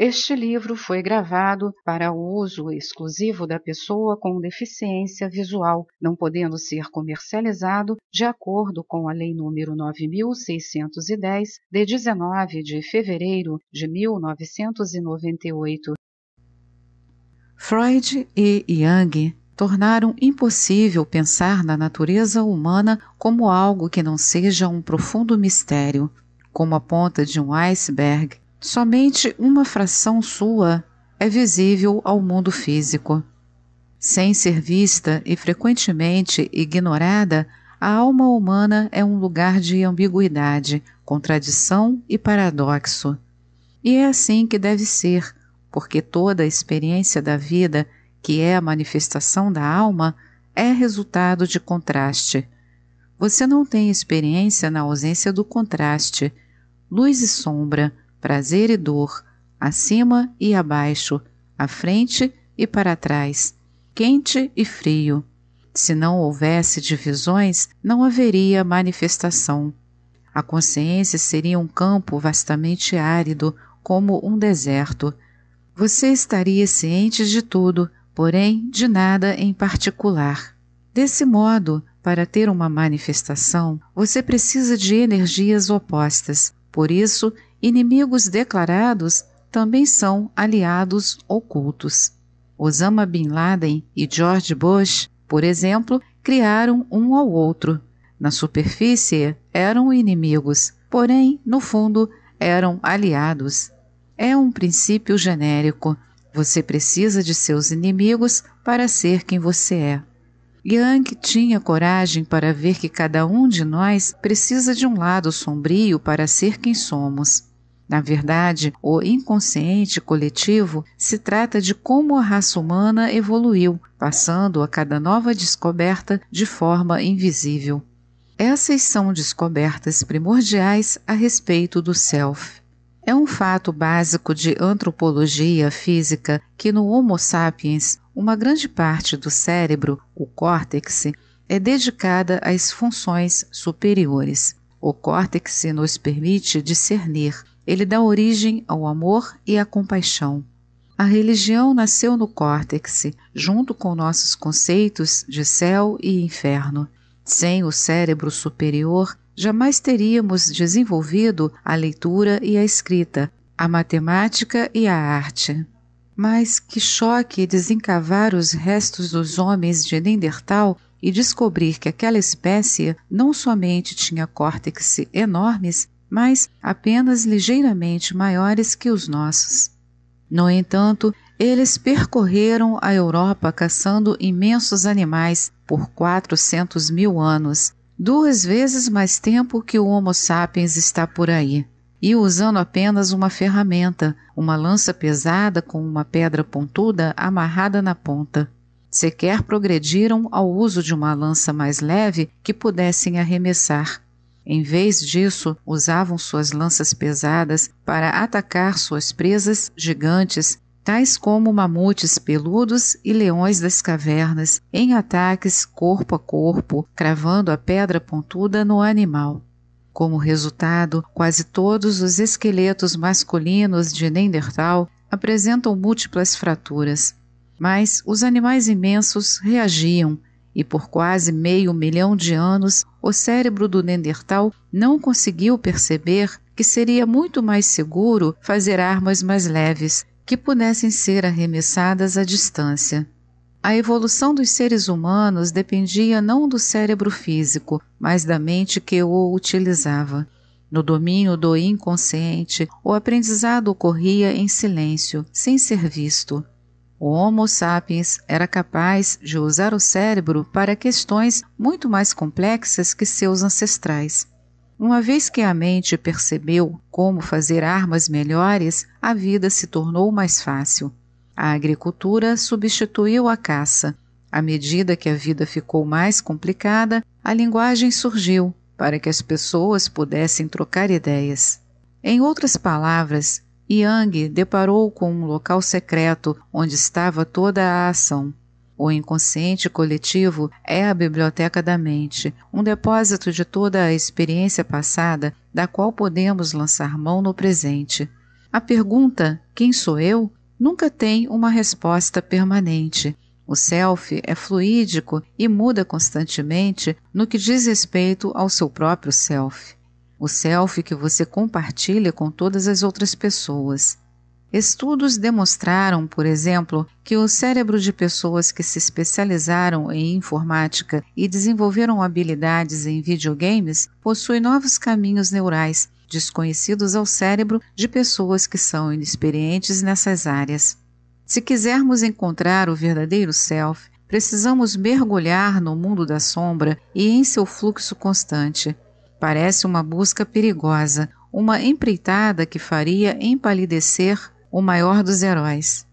Este livro foi gravado para uso exclusivo da pessoa com deficiência visual, não podendo ser comercializado de acordo com a Lei nº 9610 de 19 de fevereiro de 1998. Freud e Jung tornaram impossível pensar na natureza humana como algo que não seja um profundo mistério, como a ponta de um iceberg Somente uma fração sua é visível ao mundo físico. Sem ser vista e frequentemente ignorada, a alma humana é um lugar de ambiguidade, contradição e paradoxo. E é assim que deve ser, porque toda a experiência da vida, que é a manifestação da alma, é resultado de contraste. Você não tem experiência na ausência do contraste, luz e sombra, prazer e dor, acima e abaixo, à frente e para trás, quente e frio. Se não houvesse divisões, não haveria manifestação. A consciência seria um campo vastamente árido, como um deserto. Você estaria ciente de tudo, porém de nada em particular. Desse modo, para ter uma manifestação, você precisa de energias opostas. Por isso, Inimigos declarados também são aliados ocultos. Osama Bin Laden e George Bush, por exemplo, criaram um ao outro. Na superfície eram inimigos, porém, no fundo, eram aliados. É um princípio genérico. Você precisa de seus inimigos para ser quem você é. Yang tinha coragem para ver que cada um de nós precisa de um lado sombrio para ser quem somos. Na verdade, o inconsciente coletivo se trata de como a raça humana evoluiu, passando a cada nova descoberta de forma invisível. Essas são descobertas primordiais a respeito do self. É um fato básico de antropologia física que no Homo sapiens, uma grande parte do cérebro, o córtex, é dedicada às funções superiores. O córtex nos permite discernir, ele dá origem ao amor e à compaixão. A religião nasceu no córtex, junto com nossos conceitos de céu e inferno. Sem o cérebro superior, jamais teríamos desenvolvido a leitura e a escrita, a matemática e a arte. Mas que choque desencavar os restos dos homens de Neandertal e descobrir que aquela espécie não somente tinha córtex enormes, mas apenas ligeiramente maiores que os nossos. No entanto, eles percorreram a Europa caçando imensos animais por 400 mil anos, duas vezes mais tempo que o Homo sapiens está por aí, e usando apenas uma ferramenta, uma lança pesada com uma pedra pontuda amarrada na ponta. Sequer progrediram ao uso de uma lança mais leve que pudessem arremessar. Em vez disso, usavam suas lanças pesadas para atacar suas presas gigantes, tais como mamutes peludos e leões das cavernas, em ataques corpo a corpo, cravando a pedra pontuda no animal. Como resultado, quase todos os esqueletos masculinos de Neandertal apresentam múltiplas fraturas. Mas os animais imensos reagiam, e por quase meio milhão de anos o cérebro do Neandertal não conseguiu perceber que seria muito mais seguro fazer armas mais leves, que pudessem ser arremessadas à distância. A evolução dos seres humanos dependia não do cérebro físico, mas da mente que o utilizava. No domínio do inconsciente, o aprendizado ocorria em silêncio, sem ser visto. O Homo sapiens era capaz de usar o cérebro para questões muito mais complexas que seus ancestrais. Uma vez que a mente percebeu como fazer armas melhores, a vida se tornou mais fácil. A agricultura substituiu a caça. À medida que a vida ficou mais complicada, a linguagem surgiu para que as pessoas pudessem trocar ideias. Em outras palavras, Yang deparou com um local secreto onde estava toda a ação. O inconsciente coletivo é a biblioteca da mente, um depósito de toda a experiência passada da qual podemos lançar mão no presente. A pergunta quem sou eu nunca tem uma resposta permanente. O self é fluídico e muda constantemente no que diz respeito ao seu próprio self o selfie que você compartilha com todas as outras pessoas. Estudos demonstraram, por exemplo, que o cérebro de pessoas que se especializaram em informática e desenvolveram habilidades em videogames possui novos caminhos neurais desconhecidos ao cérebro de pessoas que são inexperientes nessas áreas. Se quisermos encontrar o verdadeiro self, precisamos mergulhar no mundo da sombra e em seu fluxo constante Parece uma busca perigosa, uma empreitada que faria empalidecer o maior dos heróis.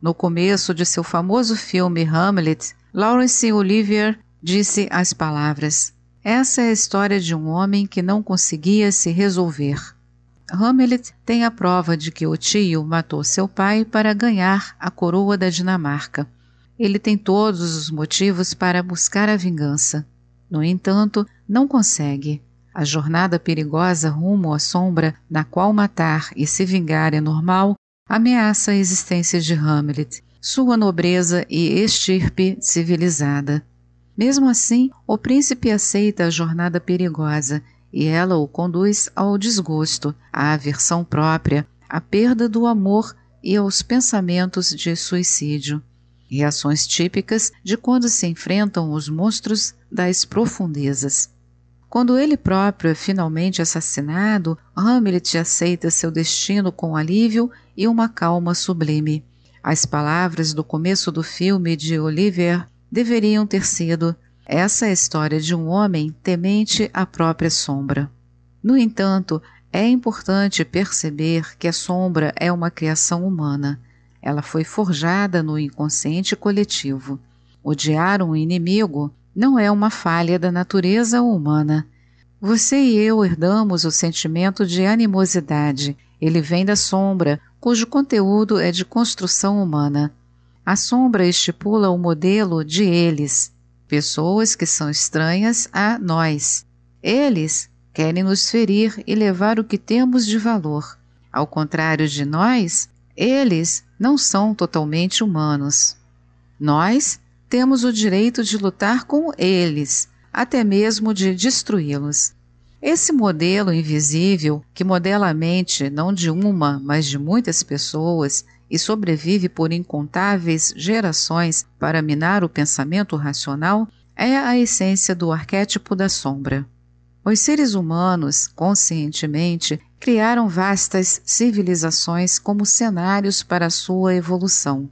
No começo de seu famoso filme Hamlet, Laurence Olivier disse as palavras: Essa é a história de um homem que não conseguia se resolver. Hamlet tem a prova de que o tio matou seu pai para ganhar a coroa da Dinamarca. Ele tem todos os motivos para buscar a vingança. No entanto, não consegue. A jornada perigosa rumo à sombra, na qual matar e se vingar é normal, ameaça a existência de Hamlet, sua nobreza e estirpe civilizada. Mesmo assim, o príncipe aceita a jornada perigosa e ela o conduz ao desgosto, à aversão própria, à perda do amor e aos pensamentos de suicídio. Reações típicas de quando se enfrentam os monstros das profundezas. Quando ele próprio é finalmente assassinado, Hamlet aceita seu destino com alívio e uma calma sublime. As palavras do começo do filme de Oliver deveriam ter sido: essa é a história de um homem temente à própria sombra. No entanto, é importante perceber que a sombra é uma criação humana. Ela foi forjada no inconsciente coletivo. Odiar um inimigo não é uma falha da natureza humana. Você e eu herdamos o sentimento de animosidade. Ele vem da sombra, cujo conteúdo é de construção humana. A sombra estipula o modelo de eles, pessoas que são estranhas a nós. Eles querem nos ferir e levar o que temos de valor. Ao contrário de nós, eles não são totalmente humanos. Nós temos o direito de lutar com eles, até mesmo de destruí-los. Esse modelo invisível, que modela a mente não de uma, mas de muitas pessoas e sobrevive por incontáveis gerações para minar o pensamento racional, é a essência do arquétipo da sombra. Os seres humanos, conscientemente, criaram vastas civilizações como cenários para sua evolução.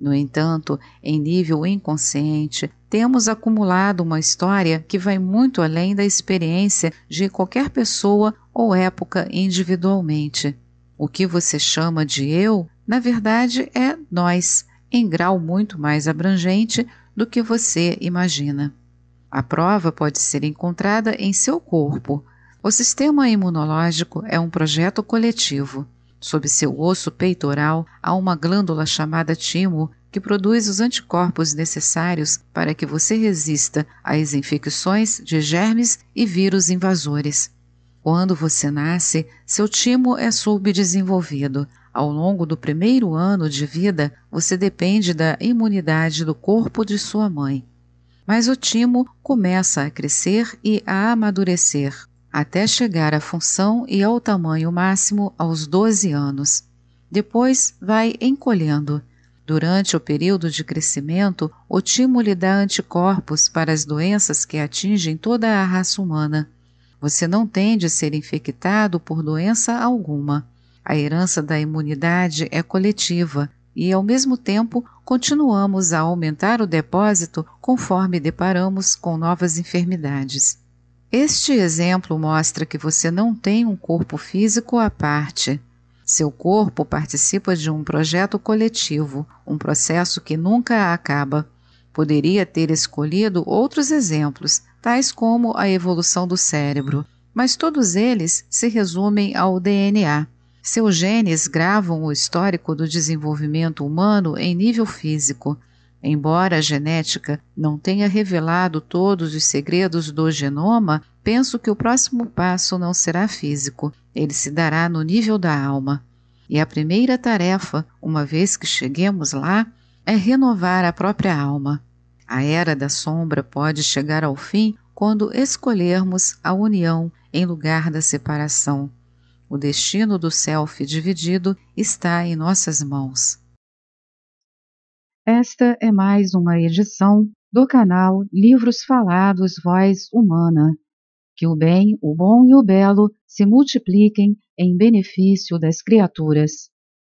No entanto, em nível inconsciente, temos acumulado uma história que vai muito além da experiência de qualquer pessoa ou época individualmente. O que você chama de eu, na verdade, é nós, em grau muito mais abrangente do que você imagina. A prova pode ser encontrada em seu corpo. O sistema imunológico é um projeto coletivo. Sob seu osso peitoral há uma glândula chamada timo que produz os anticorpos necessários para que você resista às infecções de germes e vírus invasores. Quando você nasce, seu timo é subdesenvolvido. Ao longo do primeiro ano de vida, você depende da imunidade do corpo de sua mãe. Mas o timo começa a crescer e a amadurecer até chegar à função e ao tamanho máximo aos 12 anos. Depois vai encolhendo. Durante o período de crescimento, o timo lhe dá anticorpos para as doenças que atingem toda a raça humana. Você não tem de ser infectado por doença alguma. A herança da imunidade é coletiva e, ao mesmo tempo, continuamos a aumentar o depósito conforme deparamos com novas enfermidades. Este exemplo mostra que você não tem um corpo físico à parte. Seu corpo participa de um projeto coletivo, um processo que nunca acaba. Poderia ter escolhido outros exemplos, tais como a evolução do cérebro, mas todos eles se resumem ao DNA. Seus genes gravam o histórico do desenvolvimento humano em nível físico. Embora a genética não tenha revelado todos os segredos do genoma, penso que o próximo passo não será físico, ele se dará no nível da alma. E a primeira tarefa, uma vez que cheguemos lá, é renovar a própria alma. A era da sombra pode chegar ao fim quando escolhermos a união em lugar da separação. O destino do self dividido está em nossas mãos. Esta é mais uma edição do canal Livros Falados Voz Humana. Que o bem, o bom e o belo se multipliquem em benefício das criaturas.